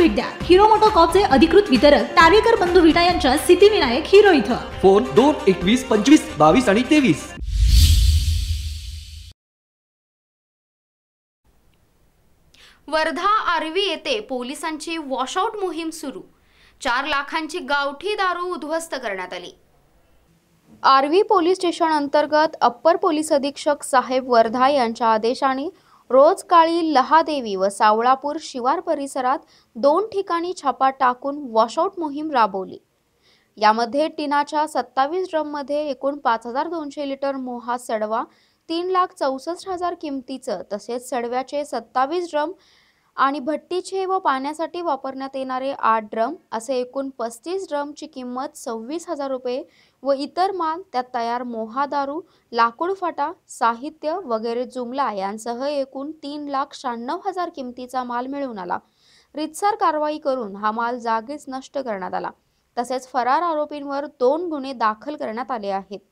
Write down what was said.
भेट द्या हिरो मोटोकॉपचे अधिकृत वितरक तारेकर बंधू विटा यांच्या सिद्धिविनायक हिरो इथं फोन दोन एकवीस पंचवीस बावीस आणि तेवीस वर्धा आर्वी येथे पोलिसांची वॉशआउट मोहीम सुरू चार लाखांची गावठी दारू उद्ध्वस्त करण्यात आली आर्वी पोलीस स्टेशन अंतर्गत अप्पर पोलीस अधीक्षक साहेब वर्धा यांच्या आदेशाने रोज काळी लहादेवी व सावळापूर शिवार परिसरात दोन ठिकाणी छापा टाकून वॉशआउट मोहीम राबवली यामध्ये टिनाच्या सत्तावीस ड्रममध्ये एकूण पाच हजार दोनशे लिटर मोहा सडवा तीन लाख चौसष्ट हजार किमतीचं तसेच सडव्याचे सत्तावीस ड्रम आणि भट्टीचे व पाण्यासाठी वापरण्यात येणारे आठ ड्रम असे एकूण पस्तीस ड्रमची किंमत सव्वीस हजार रुपये व इतर माल त्यात तयार मोहा दारू लाकूड फाटा साहित्य वगैरे जुमला यांसह एकूण तीन लाख शहाण्णव हजार किमतीचा माल मिळवून आला रितसर कारवाई करून हा माल जागीच नष्ट करण्यात आला तसेच फरार आरोपींवर दोन गुन्हे दाखल करण्यात आले आहेत